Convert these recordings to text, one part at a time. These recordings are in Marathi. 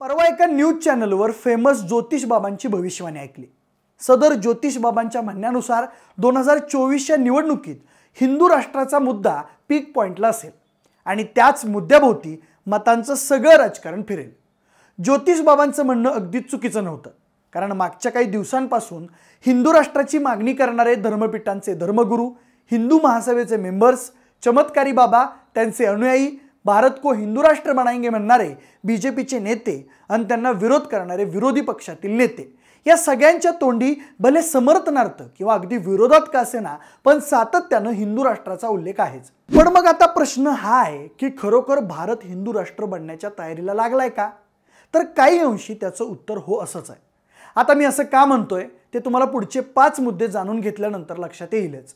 परवा एका न्यूज चॅनलवर फेमस ज्योतिष बाबांची भविष्यवाणी ऐकली सदर ज्योतिष बाबांच्या म्हणण्यानुसार दोन हजार चोवीसच्या निवडणुकीत हिंदू राष्ट्राचा मुद्दा पीक पॉईंटला असेल आणि त्याच मुद्द्याभोवती मतांचं सगळं राजकारण फिरेल ज्योतिष बाबांचं म्हणणं अगदीच चुकीचं नव्हतं कारण मागच्या काही दिवसांपासून हिंदू राष्ट्राची मागणी करणारे धर्मपीठांचे धर्मगुरू हिंदू महासभेचे मेंबर्स चमत्कारी बाबा त्यांचे अनुयायी भारत को हिंदू राष्ट्र बनाएंगे म्हणणारे बी जे पीचे नेते आणि त्यांना विरोध करणारे विरोधी पक्षातील नेते या सगळ्यांच्या तोंडी भले समर्थनार्थ किंवा अगदी विरोधात का ना पण सातत्यानं हिंदू राष्ट्राचा उल्लेख आहेच पण मग आता प्रश्न हा आहे की खरोखर भारत हिंदू राष्ट्र बनण्याच्या तयारीला लागलाय का तर काही अंशी त्याचं उत्तर हो असंच आहे आता मी असं का म्हणतोय ते तुम्हाला पुढचे पाच मुद्दे जाणून घेतल्यानंतर लक्षात येईलच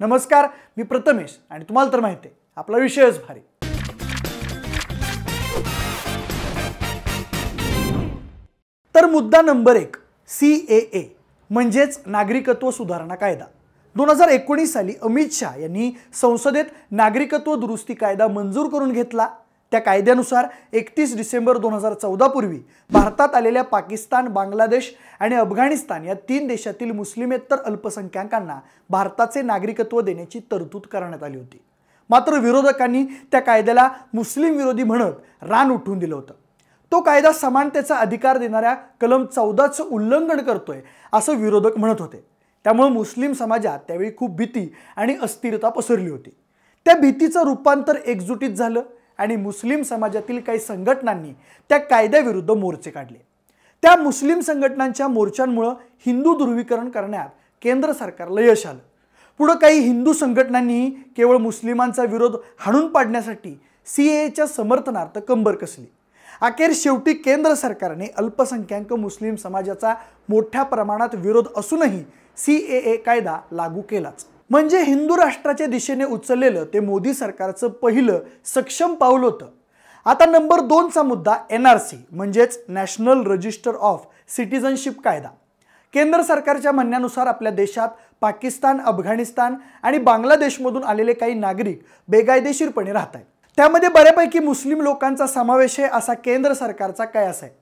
नमस्कार मी प्रथमेश आणि तुम्हाला तर माहिती आहे आपला विषयच भारी तर मुद्दा नंबर एक सी ए ए म्हणजेच नागरिकत्व सुधारणा कायदा दोन हजार एकोणीस साली अमित शहा यांनी संसदेत नागरिकत्व दुरुस्ती कायदा मंजूर करून घेतला त्या कायद्यानुसार एकतीस डिसेंबर दोन हजार चौदापूर्वी पूर्वी भारतात आलेल्या पाकिस्तान बांगलादेश आणि अफगाणिस्तान या तीन देशातील मुस्लिमेत्तर अल्पसंख्याकांना भारताचे नागरिकत्व देण्याची तरतूद करण्यात आली होती मात्र विरोधकांनी त्या कायद्याला मुस्लिम विरोधी म्हणत रान उठून दिलं होतं तो कायदा समानतेचा अधिकार देणाऱ्या कलम चौदाचं उल्लंघन करतोय असं विरोधक म्हणत होते त्यामुळे मुस्लिम समाजात त्यावेळी खूप भीती आणि अस्थिरता पसरली होती त्या भीतीचं रूपांतर एकजुटीत झालं आणि मुस्लिम समाजातील काही संघटनांनी त्या कायद्याविरुद्ध मोर्चे काढले त्या मुस्लिम संघटनांच्या मोर्चांमुळं हिंदू ध्रुवीकरण करण्यात केंद्र सरकारला यश आलं पुढं काही हिंदू संघटनांनीही केवळ मुस्लिमांचा विरोध हाणून पाडण्यासाठी सी एच्या समर्थनार्थ कंबर कसली अखेर शेवटी केंद्र सरकारने अल्पसंख्याक मुस्लिम समाजाचा मोठ्या प्रमाणात विरोध असूनही सी ए ए कायदा लागू केलाच म्हणजे हिंदू राष्ट्राच्या दिशेने उचललेलं ते मोदी सरकारचं पहिलं सक्षम पाऊल होतं आता नंबर दोनचा मुद्दा एन आर सी म्हणजेच नॅशनल रजिस्टर ऑफ सिटिझनशिप कायदा केंद्र सरकारच्या म्हणण्यानुसार आपल्या देशात पाकिस्तान अफगाणिस्तान आणि बांगलादेशमधून आलेले काही नागरिक बेकायदेशीरपणे राहत आहेत त्यामध्ये बऱ्यापैकी मुस्लिम लोकांचा समावेश आहे असा केंद्र सरकारचा कयास आहे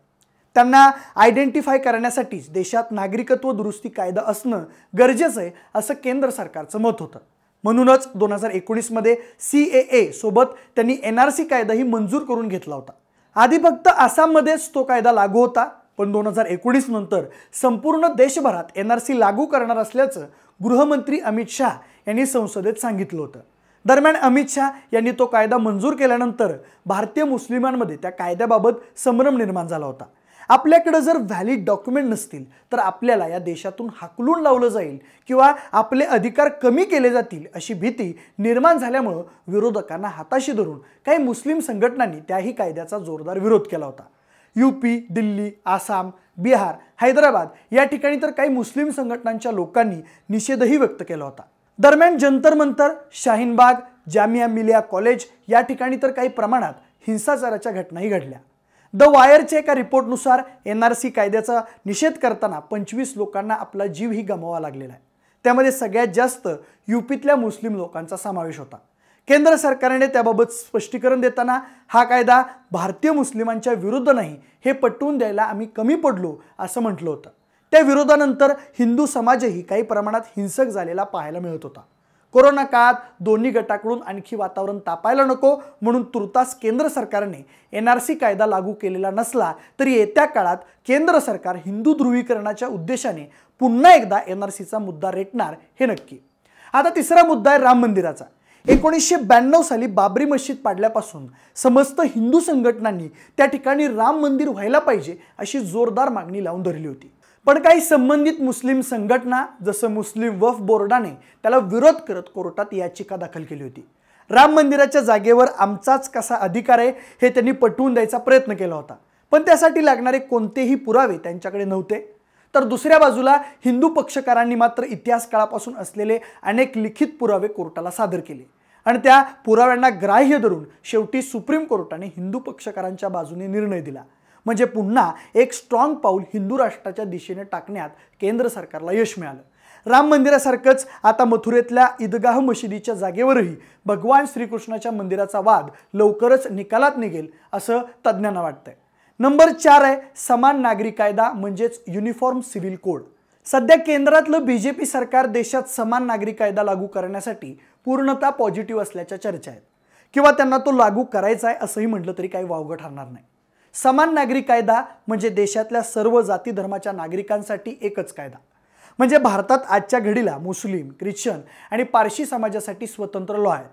त्यांना आयडेंटिफाय करण्यासाठीच देशात नागरिकत्व दुरुस्ती कायदा असणं गरजेचं आहे असं केंद्र सरकारचं मत होतं म्हणूनच दोन हजार एकोणीसमध्ये सी ए ए सोबत त्यांनी एन आर सी कायदाही मंजूर करून घेतला होता आधी फक्त आसाममध्येच तो कायदा लागू होता पण दोन हजार एकोणीस नंतर संपूर्ण देशभरात एन आर सी लागू करणार असल्याचं गृहमंत्री अमित शहा यांनी संसदेत सांगितलं होतं दरम्यान अमित शहा यांनी तो कायदा मंजूर केल्यानंतर भारतीय मुस्लिमांमध्ये त्या कायद्याबाबत संभ्रम निर्माण झाला होता आपल्याकडे जर व्हॅलिड डॉक्युमेंट नसतील तर आपल्याला या देशातून हाकलून लावलं जाईल किंवा आपले अधिकार कमी केले जातील अशी भीती निर्माण झाल्यामुळं विरोधकांना हाताशी धरून काही मुस्लिम संघटनांनी त्याही कायद्याचा जोरदार विरोध केला होता यूपी दिल्ली आसाम बिहार हैदराबाद या ठिकाणी तर काही मुस्लिम संघटनांच्या लोकांनी निषेधही व्यक्त केला होता दरम्यान जंतर मंतर शाहीनबाग जामिया मिलिया कॉलेज या ठिकाणी तर काही प्रमाणात हिंसाचाराच्या घटनाही घडल्या द वायरच्या एका रिपोर्टनुसार एन आर सी कायद्याचा निषेध करताना पंचवीस लोकांना आपला जीवही गमावा लागलेला आहे त्यामध्ये सगळ्यात जास्त यूपीतल्या मुस्लिम लोकांचा समावेश होता केंद्र सरकारने त्याबाबत स्पष्टीकरण देताना हा कायदा भारतीय मुस्लिमांच्या विरुद्ध नाही हे पटवून द्यायला आम्ही कमी पडलो असं म्हटलं होतं त्या विरोधानंतर हिंदू समाजही काही प्रमाणात हिंसक झालेला पाहायला मिळत होता कोरोना काळात दोन्ही गटाकडून आणखी वातावरण तापायला नको म्हणून तुर्तास केंद्र सरकारने एन आर सी कायदा लागू केलेला नसला तरी येत्या काळात केंद्र सरकार हिंदू ध्रुवीकरणाच्या उद्देशाने पुन्हा एकदा एन आर सीचा मुद्दा रेटणार हे नक्की आता तिसरा मुद्दा आहे राम मंदिराचा एकोणीसशे ब्याण्णव साली बाबरी मशीद पाडल्यापासून समस्त हिंदू संघटनांनी त्या ठिकाणी राम मंदिर व्हायला पाहिजे अशी जोरदार मागणी लावून धरली होती पण काही संबंधित मुस्लिम संघटना जसं मुस्लिम वफ बोर्डाने त्याला विरोध करत कोर्टात याचिका दाखल केली होती राम मंदिराच्या जागेवर आमचाच कसा अधिकार आहे हे त्यांनी पटवून द्यायचा प्रयत्न केला होता पण त्यासाठी लागणारे कोणतेही पुरावे त्यांच्याकडे नव्हते तर दुसऱ्या बाजूला हिंदू पक्षकारांनी मात्र इतिहास काळापासून असलेले अनेक लिखित पुरावे कोर्टाला सादर केले आणि त्या पुराव्यांना ग्राह्य धरून शेवटी सुप्रीम कोर्टाने हिंदू पक्षकारांच्या बाजूने निर्णय दिला म्हणजे पुन्हा एक स्ट्रॉंग पाऊल हिंदू राष्ट्राच्या दिशेने टाकण्यात केंद्र सरकारला यश मिळालं राम मंदिरासारखंच आता मथुरेतल्या ईदगाह मशिदीच्या जागेवरही भगवान श्रीकृष्णाच्या मंदिराचा वाद लवकरच निकालात निघेल असं तज्ज्ञांना वाटतंय नंबर चार आहे समान नागरी कायदा म्हणजेच युनिफॉर्म सिव्हिल कोड सध्या केंद्रातलं बी जे पी सरकार देशात समान नागरी कायदा लागू करण्यासाठी पूर्णतः पॉझिटिव्ह असल्याच्या चर्चा आहेत किंवा त्यांना तो लागू करायचा आहे असंही म्हटलं तरी काही वावगं ठरणार नाही समान नागरिक कायदा म्हणजे देशातल्या सर्व जाती धर्माच्या नागरिकांसाठी एकच कायदा म्हणजे भारतात आजच्या घडीला मुस्लिम ख्रिश्चन आणि पारशी समाजासाठी स्वतंत्र लॉ आहे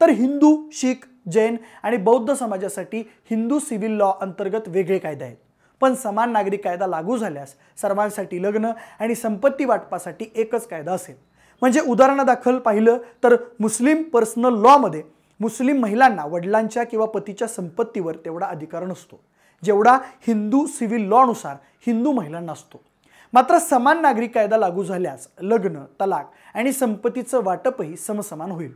तर हिंदू शीख जैन आणि बौद्ध समाजासाठी हिंदू सिव्हिल लॉ अंतर्गत वेगळे कायदे आहेत पण समान नागरिक कायदा लागू झाल्यास सर्वांसाठी लग्न आणि संपत्ती वाटपासाठी एकच कायदा असेल म्हणजे उदाहरणादाखल पाहिलं तर मुस्लिम पर्सनल लॉमध्ये मुस्लिम महिलांना वडिलांच्या किंवा पतीच्या संपत्तीवर तेवढा अधिकार नसतो जेवढा हिंदू सिव्हिल लॉनुसार हिंदू महिलांना असतो मात्र समान नागरिक कायदा लागू झाल्यास लग्न तलाक आणि संपत्तीचं वाटपही समसमान होईल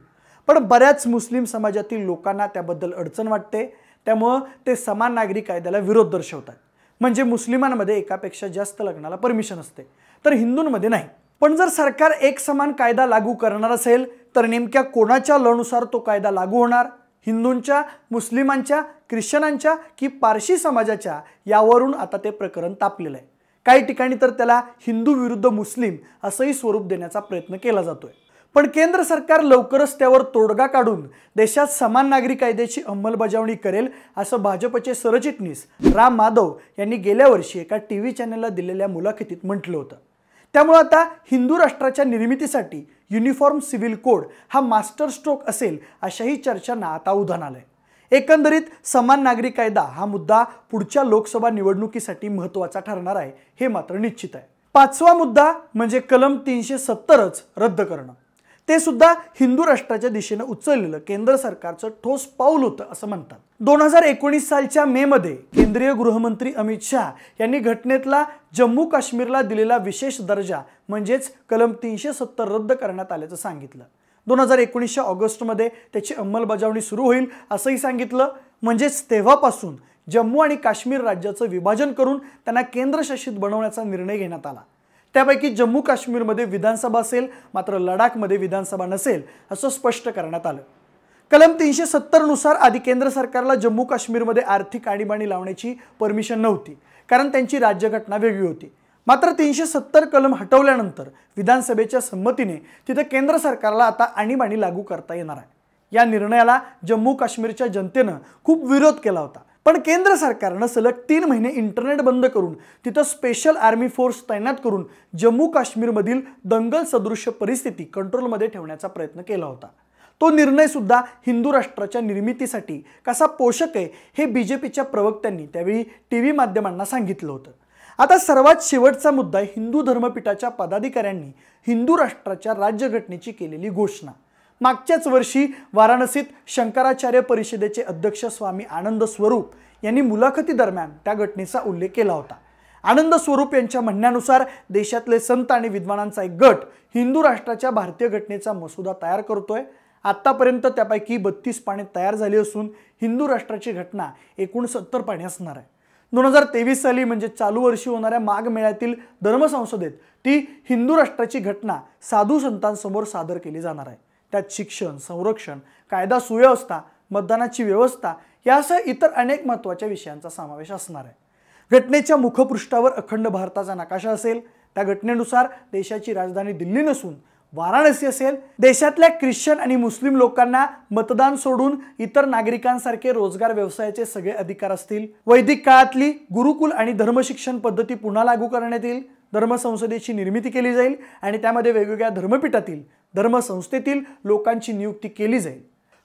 पण बऱ्याच मुस्लिम समाजातील लोकांना त्याबद्दल अडचण वाटते त्यामुळं ते समान नागरिक कायद्याला विरोध दर्शवतात म्हणजे मुस्लिमांमध्ये एकापेक्षा जास्त लग्नाला परमिशन असते तर हिंदूंमध्ये नाही पण जर सरकार एक समान कायदा लागू करणार असेल तर नेमक्या कोणाच्या लनुसार तो कायदा लागू होणार हिंदूंच्या मुस्लिमांच्या ख्रिश्चनांच्या की पारशी समाजाच्या यावरून आता ते प्रकरण तापलेलं आहे काही ठिकाणी तर त्याला हिंदू विरुद्ध मुस्लिम असंही स्वरूप देण्याचा प्रयत्न केला जातोय पण केंद्र सरकार लवकरच त्यावर तोडगा काढून देशात समान नागरी कायद्याची अंमलबजावणी करेल असं भाजपचे सरचिटणीस राम माधव यांनी गेल्या वर्षी एका टी व्ही चॅनलला दिलेल्या मुलाखतीत म्हटलं होतं त्यामुळे आता हिंदू राष्ट्राच्या निर्मितीसाठी युनिफॉर्म सिव्हिल कोड हा मास्टर स्ट्रोक असेल अशाही चर्चांना आता उधाण आलं एकंदरीत समान नागरी कायदा हा मुद्दा पुढच्या लोकसभा निवडणुकीसाठी महत्त्वाचा ठरणार आहे हे मात्र निश्चित आहे पाचवा मुद्दा म्हणजे कलम तीनशे सत्तरच रद्द करणं ते सुद्धा हिंदू राष्ट्राच्या दिशेनं उचललेलं केंद्र सरकारचं ठोस पाऊल होतं असं म्हणतात दोन हजार एकोणीस सालच्या मे मध्ये केंद्रीय गृहमंत्री अमित शहा यांनी घटनेतला जम्मू काश्मीरला दिलेला विशेष दर्जा म्हणजेच कलम तीनशे सत्तर रद्द करण्यात आल्याचं सांगितलं दोन हजार एकोणीसच्या ऑगस्टमध्ये त्याची अंमलबजावणी सुरू होईल असंही सांगितलं म्हणजेच तेव्हापासून जम्मू आणि काश्मीर राज्याचं विभाजन करून त्यांना केंद्रशासित बनवण्याचा निर्णय घेण्यात आला त्यापैकी जम्मू काश्मीरमध्ये विधानसभा असेल मात्र लडाखमध्ये विधानसभा नसेल असं स्पष्ट करण्यात आलं कलम तीनशे सत्तरनुसार आधी केंद्र सरकारला जम्मू काश्मीरमध्ये आर्थिक आणीबाणी लावण्याची परमिशन नव्हती कारण त्यांची राज्यघटना वेगळी होती मात्र तीनशे सत्तर कलम हटवल्यानंतर विधानसभेच्या संमतीने तिथं केंद्र सरकारला आता आणीबाणी लागू करता येणार आहे या निर्णयाला जम्मू काश्मीरच्या जनतेनं खूप विरोध केला होता पण केंद्र सरकारनं सलग तीन महिने इंटरनेट बंद करून तिथं स्पेशल आर्मी फोर्स तैनात करून जम्मू काश्मीरमधील दंगल सदृश्य परिस्थिती कंट्रोलमध्ये ठेवण्याचा प्रयत्न केला होता तो निर्णय सुद्धा हिंदू राष्ट्राच्या निर्मितीसाठी कसा पोषक आहे हे बी जे पीच्या प्रवक्त्यांनी त्यावेळी टी व्ही माध्यमांना सांगितलं होतं आता सर्वात शेवटचा मुद्दा हिंदू धर्मपीठाच्या पदाधिकाऱ्यांनी हिंदू राष्ट्राच्या राज्यघटनेची केलेली घोषणा मागच्याच वर्षी वाराणसीत शंकराचार्य परिषदेचे अध्यक्ष स्वामी आनंद स्वरूप यांनी मुलाखतीदरम्यान त्या घटनेचा उल्लेख केला होता आनंद स्वरूप यांच्या म्हणण्यानुसार देशातले संत आणि विद्वानांचा एक गट हिंदू राष्ट्राच्या भारतीय घटनेचा मसुदा तयार करतोय आत्तापर्यंत त्यापैकी बत्तीस पाने तयार झाली असून हिंदू राष्ट्राची घटना एकोणसत्तर पाने असणार आहे दोन हजार तेवीस साली म्हणजे चालू वर्षी होणाऱ्या माघ मेळ्यातील धर्मसंसदेत ती हिंदू राष्ट्राची घटना साधू संतांसमोर सादर केली जाणार आहे त्यात शिक्षण संरक्षण कायदा सुव्यवस्था मतदानाची व्यवस्था यासह इतर अनेक महत्त्वाच्या विषयांचा समावेश असणार आहे घटनेच्या मुखपृष्ठावर अखंड भारताचा नकाशा असेल त्या घटनेनुसार देशाची राजधानी दिल्ली नसून वाराणसी असेल देशातल्या ख्रिश्चन आणि मुस्लिम लोकांना मतदान सोडून इतर नागरिकांसारखे रोजगार व्यवसायाचे सगळे अधिकार असतील वैदिक काळातली गुरुकुल आणि धर्मशिक्षण पद्धती पुन्हा लागू करण्यात येईल धर्मसंसदेची निर्मिती केली जाईल आणि त्यामध्ये वेगवेगळ्या धर्मपीठातील धर्मसंस्थेतील लोकांची नियुक्ती केली जाईल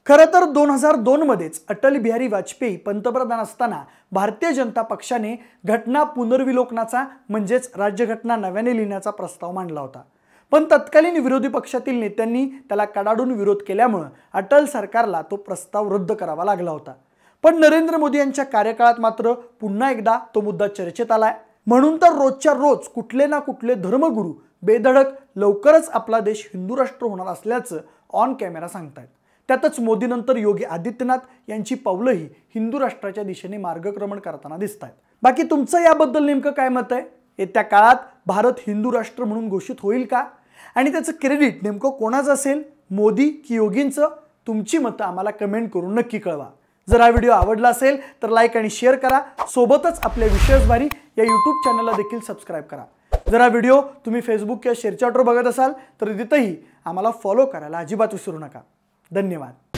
खरं तर दोन हजार मध्येच अटल बिहारी वाजपेयी पंतप्रधान असताना भारतीय जनता पक्षाने घटना पुनर्विलोकनाचा म्हणजेच राज्यघटना नव्याने लिहिण्याचा प्रस्ताव मांडला होता पण तत्कालीन विरोधी पक्षातील नेत्यांनी त्याला कडाडून विरोध केल्यामुळं अटल सरकारला तो प्रस्ताव रद्द करावा लागला होता पण नरेंद्र मोदी यांच्या कार्यकाळात मात्र पुन्हा एकदा तो मुद्दा चर्चेत आलाय म्हणून तर रोजच्या रोज कुठले ना कुठले धर्मगुरू बेधडक लवकरच आपला देश हिंदू राष्ट्र होणार असल्याचं ऑन कॅमेरा सांगतायत त्यातच मोदीनंतर योगी आदित्यनाथ यांची पावलंही हिंदू राष्ट्राच्या दिशेने मार्गक्रमण करताना दिसत आहेत बाकी तुमचं याबद्दल नेमकं काय मत आहे येत्या काळात भारत हिंदू राष्ट्र म्हणून घोषित होईल का आणि त्याचं क्रेडिट नेमकं कोणाचं असेल मोदी की योगींचं तुमची मतं आम्हाला कमेंट करून नक्की कळवा जर हा व्हिडिओ आवडला असेल तर लाईक आणि शेअर करा सोबतच आपल्या विशेषभारी या यूट्यूब चॅनलला देखील सबस्क्राईब करा जर हा व्हिडिओ तुम्ही फेसबुक किंवा शेअरचॅटवर बघत असाल तर तिथंही आम्हाला फॉलो करायला अजिबात विसरू नका धन्यवाद